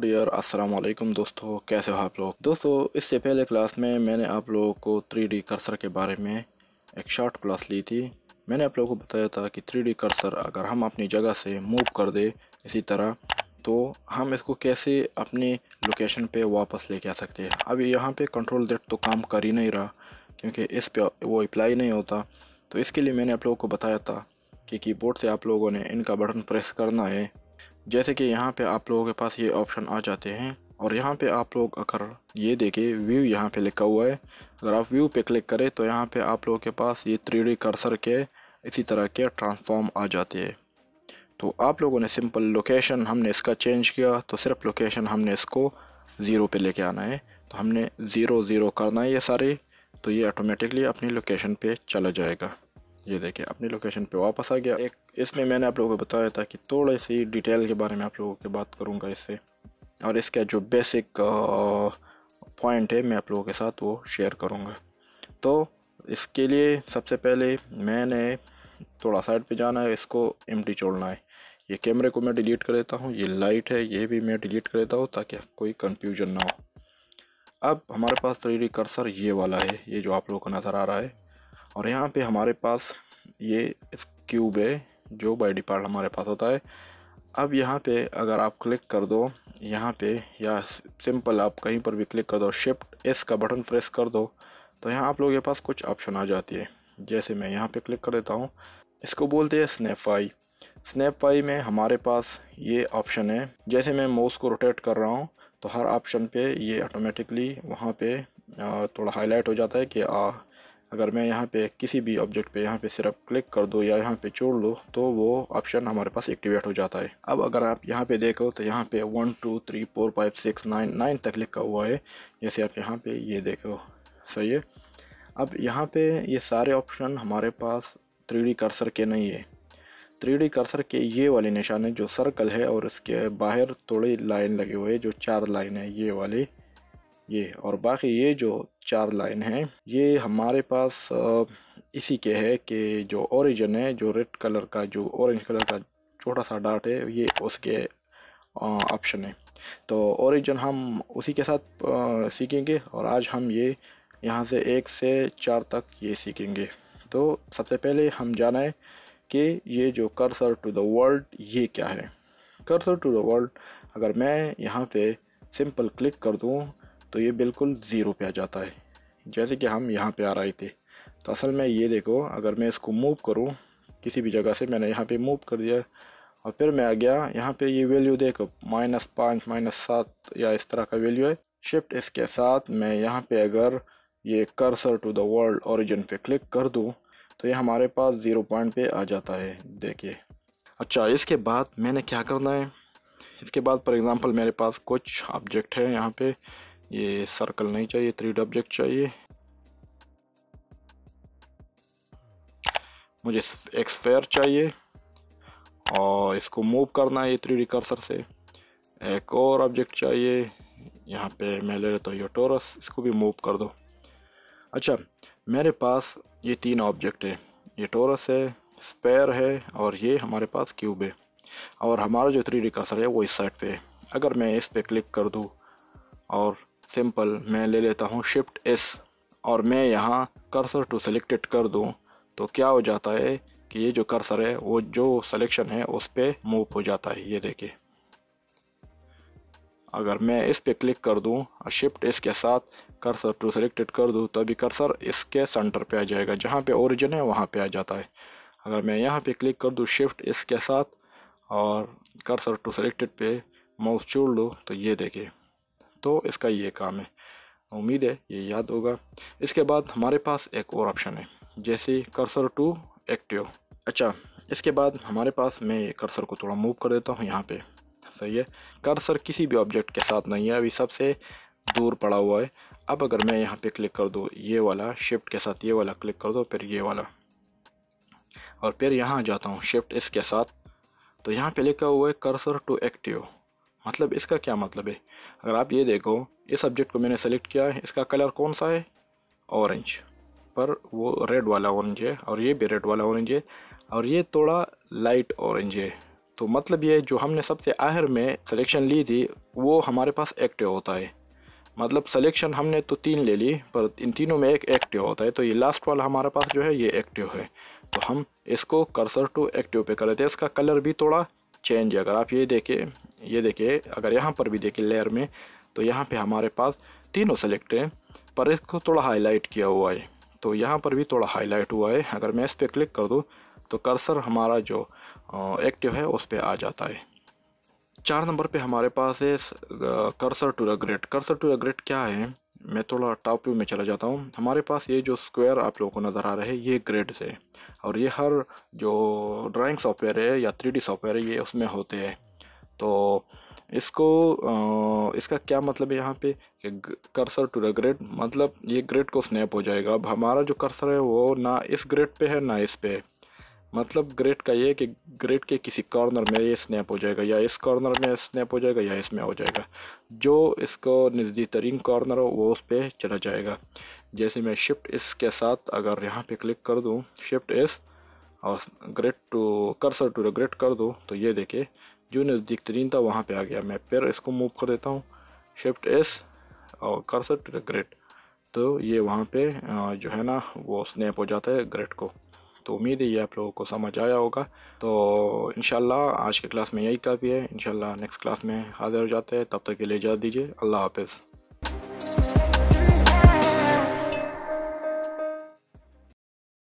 dear अस्सलाम वालेकुम दोस्तों कैसे हो आप लोग दोस्तों इससे पहले क्लास में मैंने आप लोगों को थ्री डी कर्सर के बारे में एक शॉर्ट क्लास ली थी मैंने आप लोगों को बताया था कि थ्री डी कर्सर अगर हम अपनी जगह से मूव कर दे इसी तरह तो हम इसको कैसे अपने लोकेशन पे वापस लेके आ सकते हैं अभी यहाँ पर कंट्रोल डेट तो काम कर ही नहीं रहा क्योंकि इस पर वो अप्लाई नहीं होता तो इसके लिए मैंने आप लोगों को बताया था कि कीबोर्ड से आप लोगों ने इनका बटन प्रेस करना है जैसे कि यहाँ पे आप लोगों के पास ये ऑप्शन आ जाते हैं और यहाँ पे आप लोग अगर ये देखें व्यू यहाँ पे लिखा हुआ है अगर आप व्यू पे क्लिक करें तो यहाँ पे आप लोगों के पास ये थ्री कर्सर के इसी तरह के ट्रांसफॉर्म आ जाते हैं तो आप लोगों ने सिंपल लोकेशन हमने इसका चेंज किया तो सिर्फ लोकेशन हमने इसको ज़ीरो पे लेके आना है तो हमने ज़ीरो ज़ीरो करना है ये सारे तो ये ऑटोमेटिकली अपनी लोकेशन पे चला जाएगा ये देखिए अपनी लोकेशन पे वापस आ गया एक इसमें मैंने आप लोगों को बताया था कि थोड़ी सी डिटेल के बारे में आप लोगों के बात करूँगा इससे और इसका जो बेसिक पॉइंट है मैं आप लोगों के साथ वो शेयर करूँगा तो इसके लिए सबसे पहले मैंने थोड़ा साइड पे जाना है इसको एम छोड़ना है ये कैमरे को मैं डिलीट कर देता हूँ ये लाइट है ये भी मैं डिलीट कर देता हूँ ताकि कोई कन्फ्यूजन ना हो अब हमारे पास थ्री कर्सर ये वाला है ये जो आप लोगों को नज़र आ रहा है और यहाँ पे हमारे पास ये क्यूब है जो बाय डिफ़ॉल्ट हमारे पास होता है अब यहाँ पे अगर आप क्लिक कर दो यहाँ पे या सिंपल आप कहीं पर भी क्लिक कर दो शिफ्ट एस का बटन प्रेस कर दो तो यहाँ आप लोगों के पास कुछ ऑप्शन आ जाती है जैसे मैं यहाँ पे क्लिक कर देता हूँ इसको बोलते हैं स्नैपाई स्नैपाई में हमारे पास ये ऑप्शन है जैसे मैं माउस को रोटेट कर रहा हूँ तो हर ऑप्शन पे ये ऑटोमेटिकली वहाँ पे थोड़ा हाईलाइट हो जाता है कि अगर मैं यहाँ पे किसी भी ऑब्जेक्ट पे यहाँ पे सिर्फ क्लिक कर दो या यहाँ पे छोड़ लो तो वो ऑप्शन हमारे पास एक्टिवेट हो जाता है अब अगर आप यहाँ पे देखो तो यहाँ पे one two three four five six nine nine तक लिखा हुआ है जैसे आप यहाँ पे ये देखो सही है अब यहाँ पे ये सारे ऑप्शन हमारे पास थ्री डी कर्सर के नहीं है थ्री डी कर्सर के ये वाले निशान है जो सर्कल है और इसके बाहर थोड़ी लाइन लगे हुए जो चार लाइन है ये वाली ये और बाकी ये जो चार लाइन हैं ये हमारे पास इसी के है कि जो ओरिजिन है जो रेड कलर का जो ऑरेंज कलर का छोटा सा डाट है ये उसके ऑप्शन है तो ओरिजिन हम उसी के साथ सीखेंगे और आज हम ये यहाँ से एक से चार तक ये सीखेंगे तो सबसे पहले हम जाना है कि ये जो कर्सर टू द वर्ल्ड ये क्या है कर्सर टू द वर्ल्ड अगर मैं यहाँ पे सिंपल क्लिक कर दूँ तो ये बिल्कुल ज़ीरो पे आ जाता है जैसे कि हम यहाँ पे आ रहे थे तो असल में ये देखो अगर मैं इसको मूव करूँ किसी भी जगह से मैंने यहाँ पे मूव कर दिया और फिर मैं आ गया यहाँ पे ये वैल्यू देखो माइनस पाँच माइनस सात या इस तरह का वैल्यू है शिफ्ट इसके साथ मैं यहाँ पे अगर ये cursor to the world origin पे क्लिक कर दूँ तो ये हमारे पास ज़ीरो पॉइंट पे आ जाता है देखिए अच्छा इसके बाद मैंने क्या करना है इसके बाद फॉर एग्ज़ाम्पल मेरे पास कुछ ऑब्जेक्ट है यहाँ पर ये सर्कल नहीं चाहिए थ्री ऑब्जेक्ट चाहिए मुझे एक स्फेयर चाहिए और इसको मूव करना है ये थ्री रिकर्सर से एक और ऑब्जेक्ट चाहिए यहाँ पे मैं ले लेता हूँ ये टोरस इसको भी मूव कर दो अच्छा मेरे पास ये तीन ऑब्जेक्ट है ये टोरस है स्पेयर है और ये हमारे पास क्यूब है और हमारा जो थ्री डी कर्सर है वो इस साइड पे है अगर मैं इस पर क्लिक कर दूँ और सिंपल मैं ले लेता हूँ शिफ्ट एस और मैं यहाँ कर्सर टू सेलेक्टेड कर दूँ तो क्या हो जाता है कि ये जो कर्सर है वो जो सिलेक्शन है उस पर मूव हो जाता है ये देखिए अगर मैं इस पर क्लिक कर दूँ और शिफ्ट इसके साथ कर्सर टू सेलेक्टेड कर दूँ तभी कर्सर इसके सेंटर पे आ जाएगा जहाँ पे ओरिजिन है वहाँ पे आ जाता है अगर मैं यहाँ पे क्लिक कर दूँ शिफ्ट इसके साथ और कर्सर टू सेलेक्टेड पे माउस छोड़ लूँ तो ये देखिए तो इसका ये काम है उम्मीद है ये याद होगा इसके बाद हमारे पास एक और ऑप्शन है जैसे कर्सर टू एक्टिव अच्छा इसके बाद हमारे पास मैं कर्सर को थोड़ा मूव कर देता हूँ यहाँ पे सही है कर्सर किसी भी ऑब्जेक्ट के साथ नहीं है अभी सबसे दूर पड़ा हुआ है अब अगर मैं यहाँ पे क्लिक कर दूँ ये वाला शिफ्ट के साथ ये वाला क्लिक कर दो फिर ये वाला और फिर यहाँ जाता हूँ शिफ्ट इसके साथ तो यहाँ पे लिखा हुआ है कर्सर टू एक्टिव मतलब इसका क्या मतलब है अगर आप ये देखो इस सब्जेक्ट को मैंने सेलेक्ट किया है इसका कलर कौन सा है ऑरेंज पर वो रेड वाला ऑरेंज है और ये भी रेड वाला ऑरेंज है और ये थोड़ा लाइट ऑरेंज है तो मतलब ये जो हमने सबसे आहिर में सिलेक्शन ली थी वो हमारे पास एक्टिव होता है मतलब सिलेक्शन हमने तो तीन ले ली पर इन तीनों में एक एक्टिव होता है तो ये लास्ट वाला हमारे पास जो है ये एक्टिव है तो हम इसको कर्सर टू एक्टिव पे कर लेते हैं इसका कलर भी थोड़ा चेंज अगर आप ये देखें ये देखें अगर यहाँ पर भी देखें लेयर में तो यहाँ पे हमारे पास तीनों सेलेक्ट हैं पर इसको थोड़ा हाईलाइट किया हुआ है तो यहाँ पर भी थोड़ा हाईलाइट हुआ है अगर मैं इस पर क्लिक कर दूँ तो कर्सर हमारा जो एक्टिव है उस पर आ जाता है चार नंबर पे हमारे पास है cursor to the grid cursor to the grid क्या है मैं थोड़ा टॉप व्यू में चला जाता हूँ हमारे पास ये जो स्क्वायर आप लोगों को नज़र आ रहा है ये ग्रेड से और ये हर जो ड्राइंग सॉफ्टवेयर है या थ्री सॉफ्टवेयर है ये उसमें होते हैं तो इसको इसका क्या मतलब है यहाँ पे कर्सर टू द ग्रेड मतलब ये ग्रेड को स्नैप हो जाएगा अब हमारा जो कर्सर है वो ना इस ग्रेड पे है ना इस पे मतलब ग्रेट का ये है कि ग्रेट के किसी कॉर्नर में ये स्नैप हो जाएगा या इस कॉर्नर में स्नैप हो जाएगा या इसमें हो जाएगा जो इसको नज़दीक तरीन कॉर्नर हो वो उस पर चला जाएगा जैसे मैं शिफ्ट इस के साथ अगर यहाँ पे क्लिक कर दूँ शिफ्ट इस और grid to cursor to the grid कर दूँ तो ये देखे जो नज़दीक तरीन था वहाँ पर आ गया मैं फिर इसको मूव कर देता हूँ शिफ्ट एस और कर्सर टू द ग्रेट तो ये वहाँ पर जो है ना वो स्नैप हो जाता है ग्रेट को तो उम्मीद है ये आप लोगों को समझ आया होगा तो इन आज के क्लास में यही काफ़ी है इन नेक्स्ट क्लास में हाजिर हो जाते हैं तब तक के लिए इजाज़ दीजिए अल्लाह हाफिज़